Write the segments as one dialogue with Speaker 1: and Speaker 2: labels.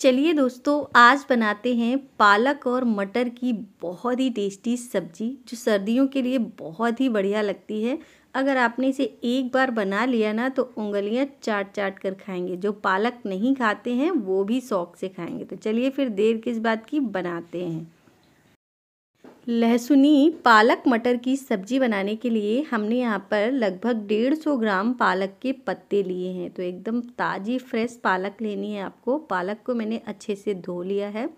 Speaker 1: चलिए दोस्तों आज बनाते हैं पालक और मटर की बहुत ही टेस्टी सब्जी जो सर्दियों के लिए बहुत ही बढ़िया लगती है अगर आपने इसे एक बार बना लिया ना तो उंगलियां चाट चाट कर खाएंगे जो पालक नहीं खाते हैं वो भी शौक से खाएंगे तो चलिए फिर देर किस बात की बनाते हैं लहसुनी पालक मटर की सब्जी बनाने के लिए हमने यहाँ पर लगभग डेढ़ सौ ग्राम पालक के पत्ते लिए हैं तो एकदम ताज़ी फ्रेश पालक लेनी है आपको पालक को मैंने अच्छे से धो लिया है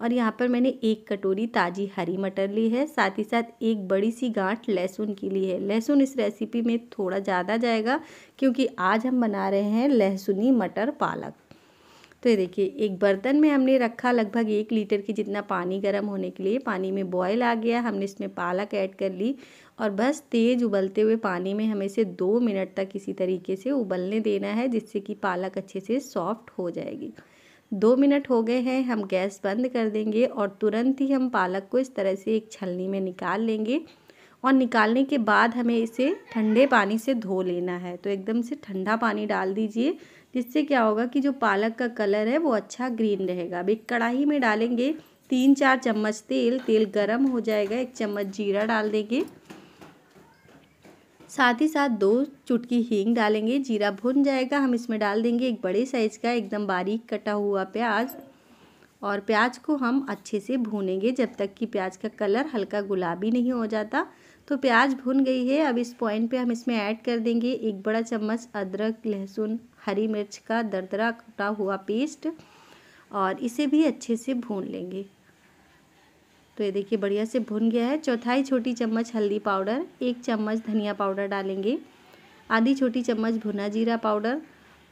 Speaker 1: और यहाँ पर मैंने एक कटोरी ताज़ी हरी मटर ली है साथ ही साथ एक बड़ी सी गांठ लहसुन की ली है लहसुन इस रेसिपी में थोड़ा ज़्यादा जाएगा क्योंकि आज हम बना रहे हैं लहसुनी मटर पालक तो ये देखिए एक बर्तन में हमने रखा लगभग एक लीटर की जितना पानी गर्म होने के लिए पानी में बॉयल आ गया हमने इसमें पालक ऐड कर ली और बस तेज़ उबलते हुए पानी में हमें इसे दो मिनट तक इसी तरीके से उबलने देना है जिससे कि पालक अच्छे से सॉफ्ट हो जाएगी दो मिनट हो गए हैं हम गैस बंद कर देंगे और तुरंत ही हम पालक को इस तरह से एक छलनी में निकाल लेंगे और निकालने के बाद हमें इसे ठंडे पानी से धो लेना है तो एकदम से ठंडा पानी डाल दीजिए जिससे क्या होगा कि जो पालक का कलर है वो अच्छा ग्रीन रहेगा अब एक कढ़ाई में डालेंगे तीन चार चम्मच तेल तेल गरम हो जाएगा एक चम्मच जीरा डाल देंगे साथ ही साथ दो चुटकी हींग डालेंगे जीरा भुन जाएगा हम इसमें डाल देंगे एक बड़े साइज़ का एकदम बारीक कटा हुआ प्याज और प्याज को हम अच्छे से भूनेंगे जब तक कि प्याज का कलर हल्का गुलाबी नहीं हो जाता तो प्याज भुन गई है अब इस पॉइंट पे हम इसमें ऐड कर देंगे एक बड़ा चम्मच अदरक लहसुन हरी मिर्च का दरदरा कटा हुआ पेस्ट और इसे भी अच्छे से भून लेंगे तो ये देखिए बढ़िया से भुन गया है चौथाई छोटी चम्मच हल्दी पाउडर एक चम्मच धनिया पाउडर डालेंगे आधी छोटी चम्मच भुना जीरा पाउडर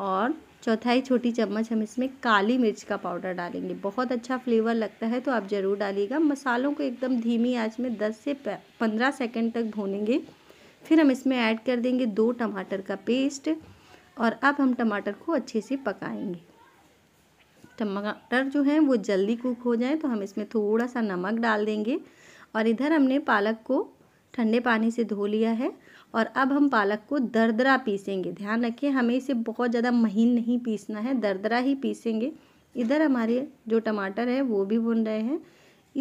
Speaker 1: और चौथाई छोटी चम्मच हम इसमें काली मिर्च का पाउडर डालेंगे बहुत अच्छा फ्लेवर लगता है तो आप ज़रूर डालिएगा मसालों को एकदम धीमी आंच में 10 से 15 सेकंड तक भूनेंगे फिर हम इसमें ऐड कर देंगे दो टमाटर का पेस्ट और अब हम टमाटर को अच्छे से पकाएंगे टमाटर जो हैं वो जल्दी कुक हो जाए तो हम इसमें थोड़ा सा नमक डाल देंगे और इधर हमने पालक को ठंडे पानी से धो लिया है और अब हम पालक को दरदरा पीसेंगे ध्यान रखिए हमें इसे बहुत ज़्यादा महीन नहीं पीसना है दरदरा ही पीसेंगे इधर हमारे जो टमाटर है वो भी भुन रहे हैं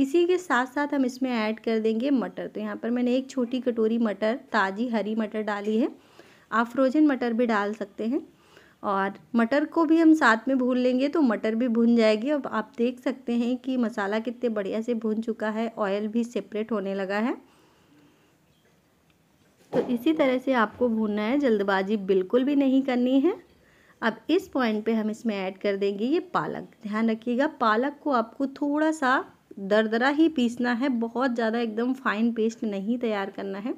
Speaker 1: इसी के साथ साथ हम इसमें ऐड कर देंगे मटर तो यहाँ पर मैंने एक छोटी कटोरी मटर ताज़ी हरी मटर डाली है आप फ्रोजन मटर भी डाल सकते हैं और मटर को भी हम साथ में भून लेंगे तो मटर भी भुन जाएगी अब आप देख सकते हैं कि मसाला कितने बढ़िया से भुन चुका है ऑयल भी सेपरेट होने लगा है तो इसी तरह से आपको भूनना है जल्दबाजी बिल्कुल भी नहीं करनी है अब इस पॉइंट पे हम इसमें ऐड कर देंगे ये पालक ध्यान रखिएगा पालक को आपको थोड़ा सा दरदरा ही पीसना है बहुत ज़्यादा एकदम फाइन पेस्ट नहीं तैयार करना है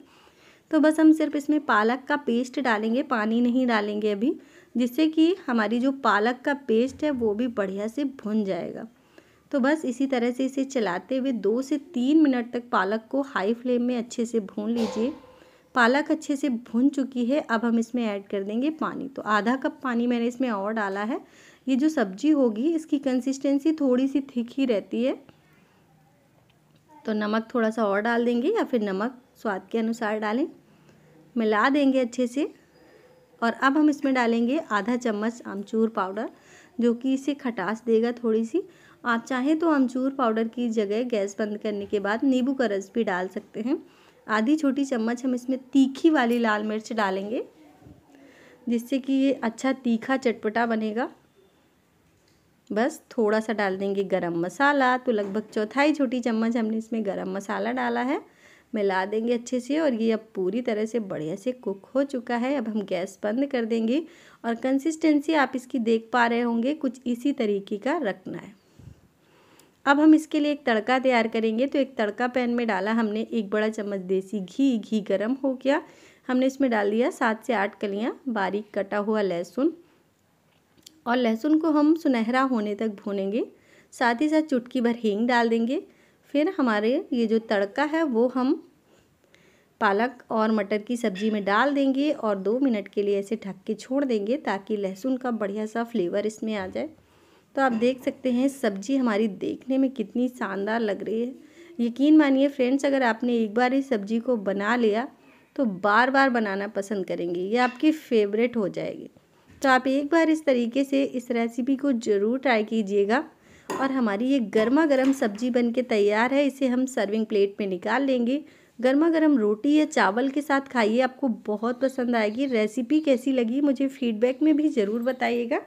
Speaker 1: तो बस हम सिर्फ इसमें पालक का पेस्ट डालेंगे पानी नहीं डालेंगे अभी जिससे कि हमारी जो पालक का पेस्ट है वो भी बढ़िया से भुन जाएगा तो बस इसी तरह से इसे चलाते हुए दो से तीन मिनट तक पालक को हाई फ्लेम में अच्छे से भून लीजिए पालक अच्छे से भुन चुकी है अब हम इसमें ऐड कर देंगे पानी तो आधा कप पानी मैंने इसमें और डाला है ये जो सब्जी होगी इसकी कंसिस्टेंसी थोड़ी सी थिक ही रहती है तो नमक थोड़ा सा और डाल देंगे या फिर नमक स्वाद के अनुसार डालें मिला देंगे अच्छे से और अब हम इसमें डालेंगे आधा चम्मच आमचूर पाउडर जो कि इसे खटास देगा थोड़ी सी आप चाहें तो आमचूर पाउडर की जगह गैस बंद करने के बाद नींबू का रस भी डाल सकते हैं आधी छोटी चम्मच हम इसमें तीखी वाली लाल मिर्च डालेंगे जिससे कि ये अच्छा तीखा चटपटा बनेगा बस थोड़ा सा डाल देंगे गरम मसाला तो लगभग चौथाई छोटी चम्मच हमने इसमें गरम मसाला डाला है मिला देंगे अच्छे से और ये अब पूरी तरह से बढ़िया से कुक हो चुका है अब हम गैस बंद कर देंगे और कंसिस्टेंसी आप इसकी देख पा रहे होंगे कुछ इसी तरीके का रखना है अब हम इसके लिए एक तड़का तैयार करेंगे तो एक तड़का पैन में डाला हमने एक बड़ा चम्मच देसी घी घी गर्म हो गया हमने इसमें डाल दिया सात से आठ कलियाँ बारीक कटा हुआ लहसुन और लहसुन को हम सुनहरा होने तक भूनेंगे साथ ही साथ चुटकी भर हींग डाल देंगे फिर हमारे ये जो तड़का है वो हम पालक और मटर की सब्ज़ी में डाल देंगे और दो मिनट के लिए ऐसे ढक के छोड़ देंगे ताकि लहसुन का बढ़िया सा फ्लेवर इसमें आ जाए तो आप देख सकते हैं सब्जी हमारी देखने में कितनी शानदार लग रही है यकीन मानिए फ्रेंड्स अगर आपने एक बार इस सब्जी को बना लिया तो बार बार बनाना पसंद करेंगे ये आपकी फेवरेट हो जाएगी तो आप एक बार इस तरीके से इस रेसिपी को ज़रूर ट्राई कीजिएगा और हमारी ये गर्मा गर्म सब्जी बन के तैयार है इसे हम सर्विंग प्लेट में निकाल लेंगे गर्मा गर्म रोटी या चावल के साथ खाइए आपको बहुत पसंद आएगी रेसिपी कैसी लगी मुझे फीडबैक में भी ज़रूर बताइएगा